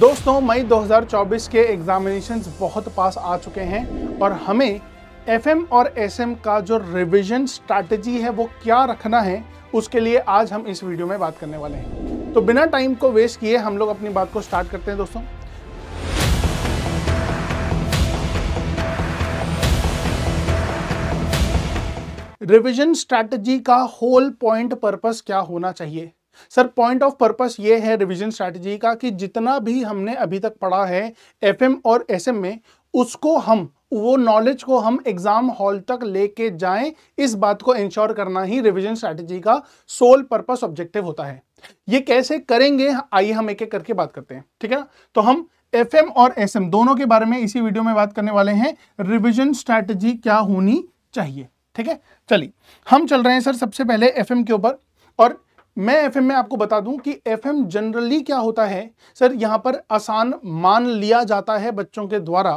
दोस्तों मई 2024 के एग्जामिनेशंस बहुत पास आ चुके हैं और हमें एफएम और एसएम का जो रिवीजन स्ट्रैटेजी है वो क्या रखना है उसके लिए आज हम इस वीडियो में बात करने वाले हैं तो बिना टाइम को वेस्ट किए हम लोग अपनी बात को स्टार्ट करते हैं दोस्तों रिवीजन स्ट्रैटेजी का होल पॉइंट पर्पस क्या होना चाहिए सर पॉइंट ऑफ पर्पस ये है रिवीजन स्ट्रेटजी का कि जितना भी हमने अभी तक पढ़ा है एफएम और एसएम में उसको हम वो नॉलेज को हम एग्जाम हॉल तक लेके जाएं इस बात को इंश्योर करना ही रिवीजन स्ट्रेटजी का सोल पर्पस ऑब्जेक्टिव होता है ये कैसे करेंगे आइए हम एक एक करके बात करते हैं ठीक है तो हम एफ और एस दोनों के बारे में इसी वीडियो में बात करने वाले हैं रिविजन स्ट्रैटेजी क्या होनी चाहिए ठीक है चलिए हम चल रहे हैं सर सबसे पहले एफएम के ऊपर और मैं एफएम में आपको बता दूं कि एफएम जनरली क्या होता है सर यहाँ पर आसान मान लिया जाता है बच्चों के द्वारा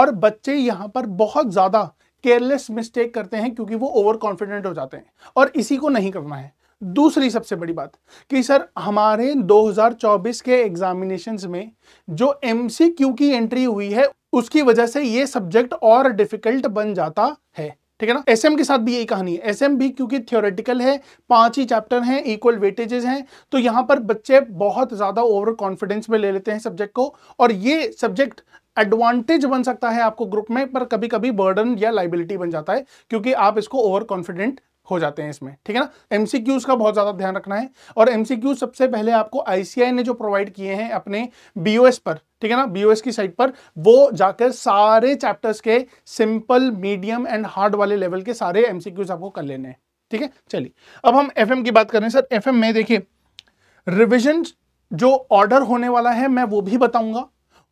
और बच्चे यहाँ पर बहुत ज़्यादा केयरलेस मिस्टेक करते हैं क्योंकि वो ओवर कॉन्फिडेंट हो जाते हैं और इसी को नहीं करना है दूसरी सबसे बड़ी बात कि सर हमारे 2024 के एग्जामिनेशन में जो एम की एंट्री हुई है उसकी वजह से ये सब्जेक्ट और डिफिकल्ट बन जाता है ठीक है ना एस के साथ भी यही कहानी है एस भी क्योंकि थियोरेटिकल है पांच ही चैप्टर हैं इक्वल वेटेजेस हैं तो यहाँ पर बच्चे बहुत ज़्यादा ओवर कॉन्फिडेंस में ले लेते हैं सब्जेक्ट को और ये सब्जेक्ट एडवांटेज बन सकता है आपको ग्रुप में पर कभी कभी बर्डन या लाइबिलिटी बन जाता है क्योंकि आप इसको ओवर कॉन्फिडेंट हो जाते हैं इसमें ठीक है ना एमसीक्यूज का बहुत ज़्यादा ध्यान रखना है और एमसीक्यू सबसे पहले आपको आईसीआई ने जो प्रोवाइड किए हैं अपने बीओएस पर ठीक है ना बीओएस की साइट पर वो जाकर सारे चैप्टर्स के सिंपल मीडियम एंड हार्ड वाले लेवल के सारे एमसीक्यूज आपको कर लेने हैं ठीक है चलिए अब हम एफएम की बात करें सर एफएम में देखिए रिविजन जो ऑर्डर होने वाला है मैं वो भी बताऊंगा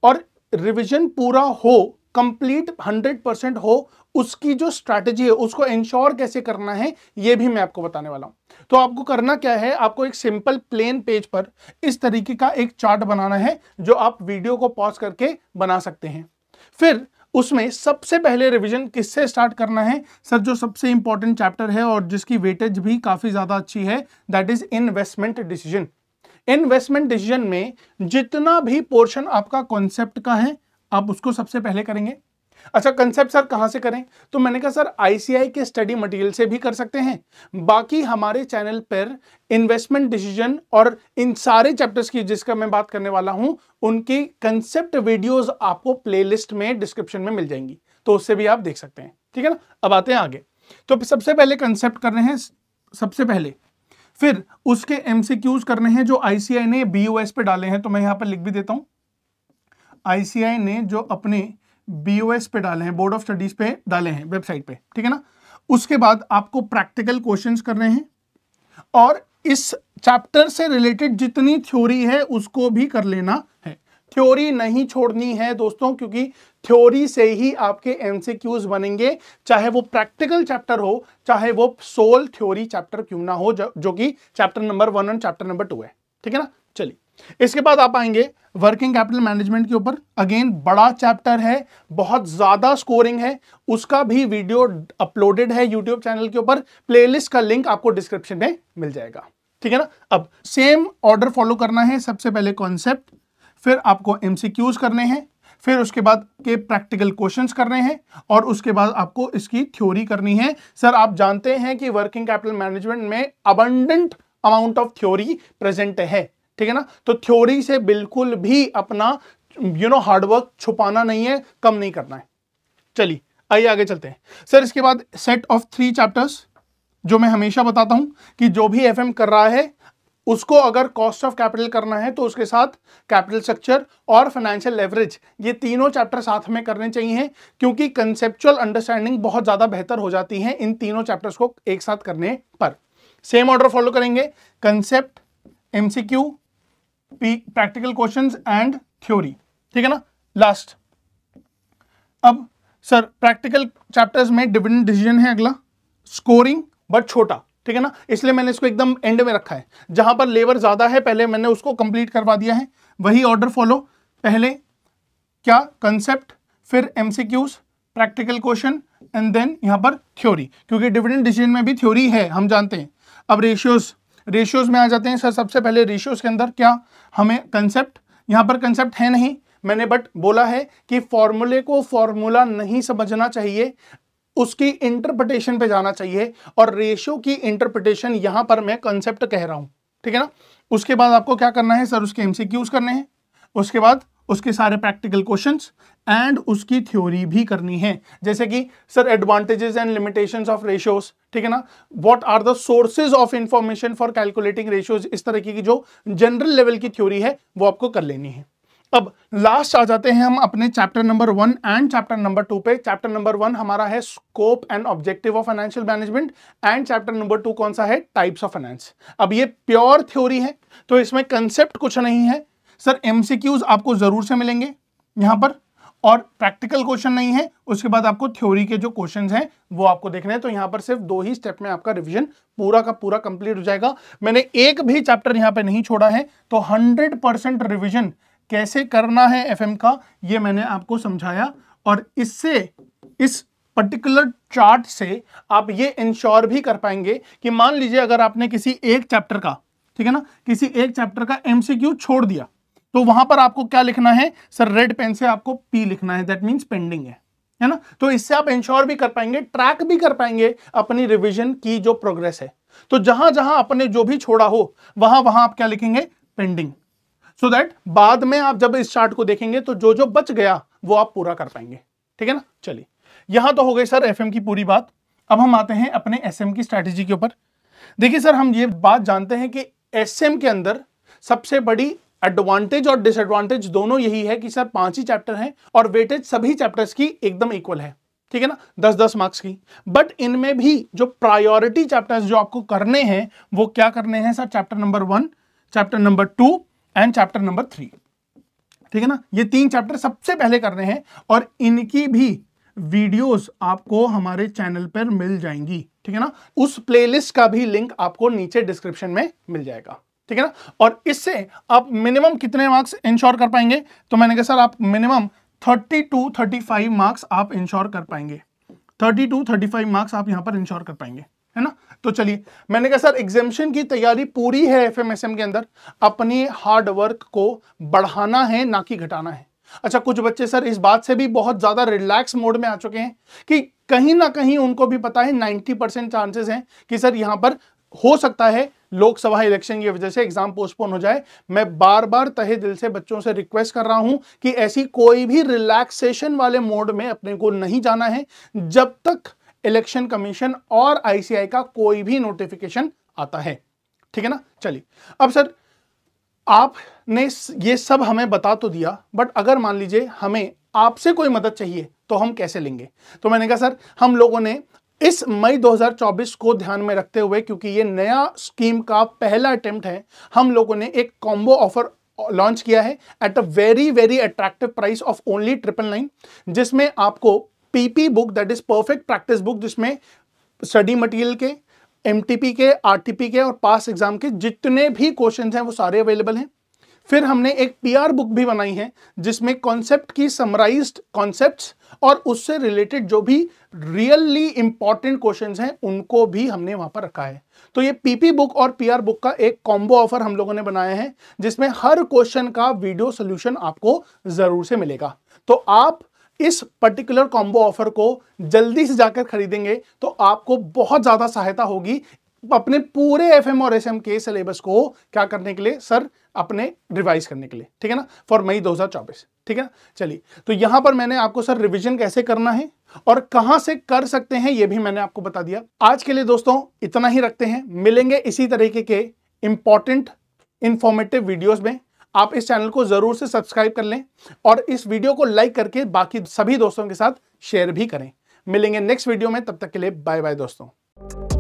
और रिविजन पूरा हो कंप्लीट 100 परसेंट हो उसकी जो स्ट्रैटेजी है उसको इंश्योर कैसे करना है ये भी मैं आपको बताने वाला हूं तो आपको करना क्या है आपको एक सिंपल प्लेन पेज पर इस तरीके का एक चार्ट बनाना है जो आप वीडियो को पॉज करके बना सकते हैं फिर उसमें सबसे पहले रिवीजन किससे स्टार्ट करना है सर जो सबसे इंपॉर्टेंट चैप्टर है और जिसकी वेटेज भी काफ़ी ज़्यादा अच्छी है that is investment decision investment decision में जितना भी पोर्शन आपका कॉन्सेप्ट का है आप उसको सबसे पहले करेंगे अच्छा कंसेप्ट सर कहां से करें तो मैंने कहा सर आईसीआई के स्टडी मटेरियल से भी कर सकते हैं बाकी हमारे चैनल पर इन्वेस्टमेंट डिसीजन और इन सारे चैप्टर्स की जिसका मैं बात करने वाला हूं उनकी कंसेप्ट वीडियोस आपको प्लेलिस्ट में डिस्क्रिप्शन में मिल जाएंगी तो उससे भी आप देख सकते हैं ठीक है ना अब आते हैं आगे तो सबसे पहले कंसेप्ट कर रहे हैं सबसे पहले फिर उसके एमसीक्यूज करने हैं जो आईसीआई ने बीओएस पे डाले हैं तो मैं यहां पर लिख भी देता हूं आईसीआई ने जो अपने बीओएस पे डाले हैं बोर्ड ऑफ स्टडीज पे डाले हैं वेबसाइट पे ठीक है ना उसके बाद आपको प्रैक्टिकल क्वेश्चंस करने हैं और इस चैप्टर से रिलेटेड जितनी थ्योरी है उसको भी कर लेना है थ्योरी नहीं छोड़नी है दोस्तों क्योंकि थ्योरी से ही आपके एमसीक्यूज बनेंगे चाहे वो प्रैक्टिकल चैप्टर हो चाहे वो सोल थ्योरी चैप्टर क्यों ना हो जो, जो कि chapter number one and chapter number two है ठीक है ना चलिए इसके बाद आप आएंगे वर्किंग कैपिटल मैनेजमेंट के ऊपर अगेन बड़ा चैप्टर है बहुत ज़्यादा स्कोरिंग है उसका भी वीडियो अपलोडेड है यूट्यूब चैनल के ऊपर प्लेलिस्ट का लिंक आपको डिस्क्रिप्शन में मिल जाएगा ठीक है ना अब सेम ऑर्डर फॉलो करना है सबसे पहले कॉन्सेप्ट फिर आपको एम करने हैं फिर उसके बाद के प्रैक्टिकल क्वेश्चंस करने हैं और उसके बाद आपको इसकी थ्योरी करनी है सर आप जानते हैं कि वर्किंग कैपिटल मैनेजमेंट में abundant amount of theory present है ठीक है ना तो थ्योरी से बिल्कुल भी अपना यू नो हार्डवर्क छुपाना नहीं है कम नहीं करना है चलिए आइए आगे चलते हैं सर इसके बाद सेट ऑफ थ्री चैप्टर्स जो मैं हमेशा बताता हूं कि जो भी एफ कर रहा है उसको अगर कॉस्ट ऑफ कैपिटल करना है तो उसके साथ कैपिटल स्ट्रक्चर और फाइनेंशियल लेवरेज ये तीनों चैप्टर साथ में करने चाहिए क्योंकि कंसेप्चुअल अंडरस्टैंडिंग बहुत ज़्यादा बेहतर हो जाती है इन तीनों चैप्टर्स को एक साथ करने पर सेम ऑर्डर फॉलो करेंगे concept MCQ practical question and theory ठीक है ना लास्ट अब सर प्रैक्टिकल चैप्टर्स में डिविडेंट डिसीजन है अगला स्कोरिंग बट छोटा ठीक है ना इसलिए मैंने इसको एकदम एंड में रखा है जहां पर लेबर ज्यादा है पहले मैंने उसको कंप्लीट करवा दिया है वही ऑर्डर फॉलो पहले क्या कंसेप्ट फिर MCQs practical question and then यहां पर थ्योरी क्योंकि डिविडेंट डिसीजन में भी थ्योरी है हम जानते हैं अब रेशियोज रेशियोज में आ जाते हैं सर सबसे पहले रेशियोज के अंदर क्या हमें कंसेप्ट यहाँ पर कंसेप्ट है नहीं मैंने बट बोला है कि फॉर्मूले को फॉर्मूला नहीं समझना चाहिए उसकी इंटरप्रिटेशन पे जाना चाहिए और रेशियो की इंटरप्रिटेशन यहां पर मैं कंसेप्ट कह रहा हूं ठीक है ना उसके बाद आपको क्या करना है सर उसके एमसीक्यूज करने हैं उसके बाद उसके सारे प्रैक्टिकल क्वेश्चंस एंड उसकी थ्योरी भी करनी है जैसे कि sir advantages and limitations of ratios ठीक है ना what are the sources of information for calculating ratios इस तरह की जो जनरल लेवल की थ्योरी है वो आपको कर लेनी है अब लास्ट आ जाते हैं हम अपने chapter number one and chapter number two पे चैप्टर नंबर वन हमारा है scope and objective of financial management and chapter number two कौन सा है टाइप्स ऑफ फाइनेंस अब ये प्योर थ्योरी है तो इसमें कंसेप्ट कुछ नहीं है सर एमसीक्यूज आपको ज़रूर से मिलेंगे यहां पर और प्रैक्टिकल क्वेश्चन नहीं है उसके बाद आपको थ्योरी के जो क्वेश्चन हैं वो आपको देखने हैं तो यहां पर सिर्फ दो ही स्टेप में आपका रिवीजन पूरा का पूरा कंप्लीट हो जाएगा मैंने एक भी चैप्टर यहां पे नहीं छोड़ा है तो 100 परसेंट रिविजन कैसे करना है एफएम का ये मैंने आपको समझाया और इससे इस पर्टिकुलर चार्ट से आप ये इंश्योर भी कर पाएंगे कि मान लीजिए अगर आपने किसी एक चैप्टर का ठीक है ना किसी एक चैप्टर का एमसीक्यू छोड़ दिया तो वहां पर आपको क्या लिखना है सर रेड पेन से आपको पी लिखना है दैट मीन्स पेंडिंग है है ना तो इससे आप इंश्योर भी कर पाएंगे ट्रैक भी कर पाएंगे अपनी रिविजन की जो प्रोग्रेस है तो जहां जहां अपने जो भी छोड़ा हो वहां वहां आप क्या लिखेंगे पेंडिंग सो दैट बाद में आप जब इस चार्ट को देखेंगे तो जो जो बच गया वो आप पूरा कर पाएंगे ठीक है ना चलिए यहां तो हो गई सर एफएम की पूरी बात अब हम आते हैं अपने एसएम की स्ट्रेटेजी के ऊपर देखिए सर हम ये बात जानते हैं कि एसएम के अंदर सबसे बड़ी एडवांटेज और डिसएडवांटेज दोनों यही है कि सर पांच ही चैप्टर हैं और वेटेज सभी चैप्टर्स की एकदम इक्वल है ठीक है ना दस दस मार्क्स की बट इनमें भी जो प्रायोरिटी चैप्टर्स जो आपको करने हैं वो क्या करने हैं sir chapter number one chapter number two and chapter number three ठीक है ना ये तीन चैप्टर सबसे पहले करने हैं और इनकी भी वीडियोस आपको हमारे चैनल पर मिल जाएंगी ठीक है ना उस प्लेलिस्ट का भी लिंक आपको नीचे डिस्क्रिप्शन में मिल जाएगा ठीक है ना और इससे आप मिनिमम कितने मार्क्स इंश्योर कर पाएंगे तो मैंने कहा सर आप minimum thirty two thirty five marks आप इंश्योर कर पाएंगे thirty two thirty five marks आप यहां पर इंश्योर कर पाएंगे है ना तो चलिए मैंने कहा सर एग्जामिशन की तैयारी पूरी है एफ के अंदर अपने हार्ड वर्क को बढ़ाना है ना कि घटाना है अच्छा कुछ बच्चे सर इस बात से भी बहुत ज़्यादा रिलैक्स मोड में आ चुके हैं कि कहीं ना कहीं उनको भी पता है 90 परसेंट चांसेस हैं कि सर यहां पर हो सकता है लोकसभा इलेक्शन की वजह से एग्जाम पोस्टपोन हो जाए मैं बार बार तहे दिल से बच्चों से रिक्वेस्ट कर रहा हूं कि ऐसी कोई भी रिलैक्सेशन वाले मोड में अपने को नहीं जाना है जब तक इलेक्शन कमीशन और आईसीआई का कोई भी नोटिफिकेशन आता है ठीक है ना चलिए अब सर आपने ये सब हमें बता तो दिया बट अगर मान लीजिए हमें आपसे कोई मदद चाहिए तो हम कैसे लेंगे तो मैंने कहा सर हम लोगों ने इस मई 2024 को ध्यान में रखते हुए क्योंकि ये नया स्कीम का पहला अटेम्प्ट है हम लोगों ने एक कॉम्बो ऑफर लॉन्च किया है at a very very attractive price of only triple nine जिसमें आपको PP book that is perfect practice book जिसमें स्टडी मटेरियल के एम के आर के और पास एग्जाम के जितने भी क्वेश्चन हैं वो सारे अवेलेबल हैं फिर हमने एक पीआर बुक भी बनाई है जिसमें कॉन्सेप्ट की समराइज कॉन्सेप्ट्स और उससे रिलेटेड जो भी रियली इंपॉर्टेंट क्वेश्चंस हैं उनको भी हमने वहां पर रखा है तो ये पीपी बुक और पीआर बुक का एक कॉम्बो ऑफर हम लोगों ने बनाया है जिसमें हर क्वेश्चन का वीडियो सोल्यूशन आपको जरूर से मिलेगा तो आप इस पर्टिकुलर कॉम्बो ऑफर को जल्दी से जाकर खरीदेंगे तो आपको बहुत ज़्यादा सहायता होगी अपने पूरे एफ एम और एस एम के सिलेबस को क्या करने के लिए सर अपने रिवाइज करने के लिए ठीक है ना फॉर मई 2024 ठीक है ना चलिए तो यहां पर मैंने आपको सर रिवीजन कैसे करना है और कहां से कर सकते हैं यह भी मैंने आपको बता दिया आज के लिए दोस्तों इतना ही रखते हैं मिलेंगे इसी तरीके के इंपॉर्टेंट इंफॉर्मेटिव वीडियोस में आप इस चैनल को जरूर से सब्सक्राइब कर लें और इस वीडियो को लाइक करके बाकी सभी दोस्तों के साथ शेयर भी करें मिलेंगे नेक्स्ट वीडियो में तब तक के लिए बाय बाय दोस्तों